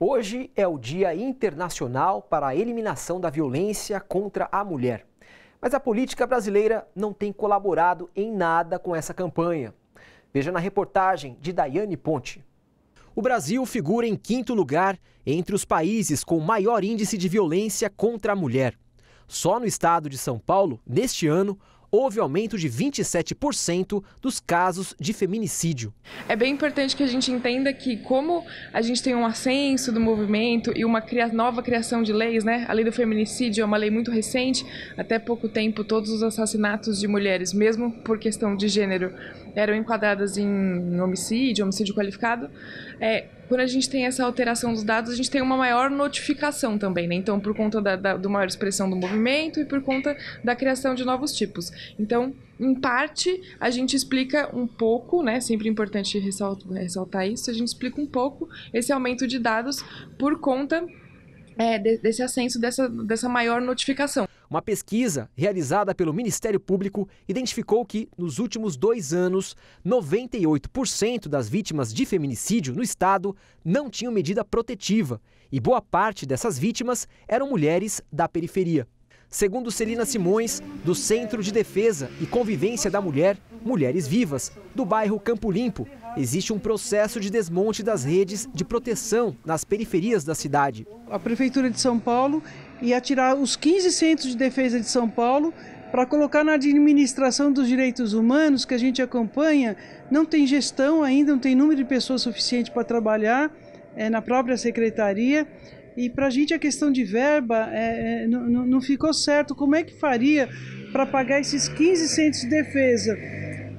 Hoje é o Dia Internacional para a Eliminação da Violência contra a Mulher. Mas a política brasileira não tem colaborado em nada com essa campanha. Veja na reportagem de Daiane Ponte. O Brasil figura em quinto lugar entre os países com maior índice de violência contra a mulher. Só no estado de São Paulo, neste ano, houve aumento de 27% dos casos de feminicídio. É bem importante que a gente entenda que, como a gente tem um ascenso do movimento e uma nova criação de leis, né? A lei do feminicídio é uma lei muito recente, até pouco tempo todos os assassinatos de mulheres, mesmo por questão de gênero, eram enquadradas em homicídio, homicídio qualificado, é, quando a gente tem essa alteração dos dados, a gente tem uma maior notificação também, né? Então, por conta da, da do maior expressão do movimento e por conta da criação de novos tipos. Então, em parte, a gente explica um pouco, né? Sempre importante ressaltar isso, a gente explica um pouco esse aumento de dados por conta é, desse ascenso dessa, dessa maior notificação. Uma pesquisa realizada pelo Ministério Público identificou que, nos últimos dois anos, 98% das vítimas de feminicídio no estado não tinham medida protetiva e boa parte dessas vítimas eram mulheres da periferia. Segundo Celina Simões, do Centro de Defesa e Convivência da Mulher, Mulheres Vivas, do bairro Campo Limpo, existe um processo de desmonte das redes de proteção nas periferias da cidade. A Prefeitura de São Paulo ia tirar os 15 centros de defesa de São Paulo para colocar na administração dos direitos humanos que a gente acompanha. Não tem gestão ainda, não tem número de pessoas suficiente para trabalhar é, na própria secretaria. E para a gente a questão de verba é, é não, não ficou certo. Como é que faria para pagar esses 15 centros de defesa?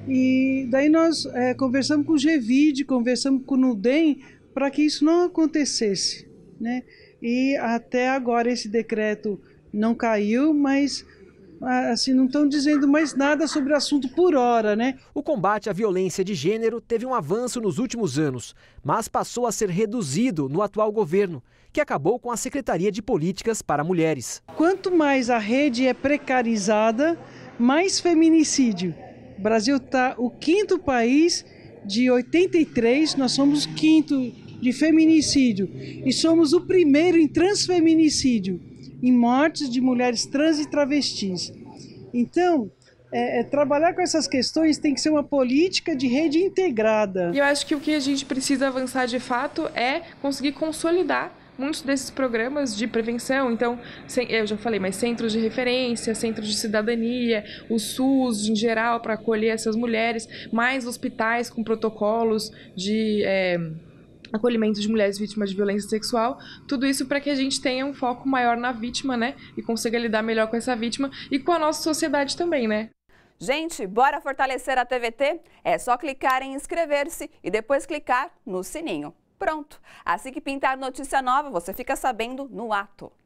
E daí nós é, conversamos com o GVID, conversamos com o NUDEM para que isso não acontecesse. Né? E até agora esse decreto não caiu, mas ah, assim, não estão dizendo mais nada sobre o assunto por hora, né? O combate à violência de gênero teve um avanço nos últimos anos, mas passou a ser reduzido no atual governo, que acabou com a Secretaria de Políticas para Mulheres. Quanto mais a rede é precarizada, mais feminicídio. O Brasil está o quinto país de 83, nós somos o quinto de feminicídio e somos o primeiro em transfeminicídio em mortes de mulheres trans e travestis. Então, é, é, trabalhar com essas questões tem que ser uma política de rede integrada. E eu acho que o que a gente precisa avançar de fato é conseguir consolidar muitos desses programas de prevenção, então, eu já falei, mas centros de referência, centros de cidadania, o SUS em geral para acolher essas mulheres, mais hospitais com protocolos de. É acolhimento de mulheres vítimas de violência sexual, tudo isso para que a gente tenha um foco maior na vítima, né? E consiga lidar melhor com essa vítima e com a nossa sociedade também, né? Gente, bora fortalecer a TVT? É só clicar em inscrever-se e depois clicar no sininho. Pronto! Assim que pintar notícia nova, você fica sabendo no ato.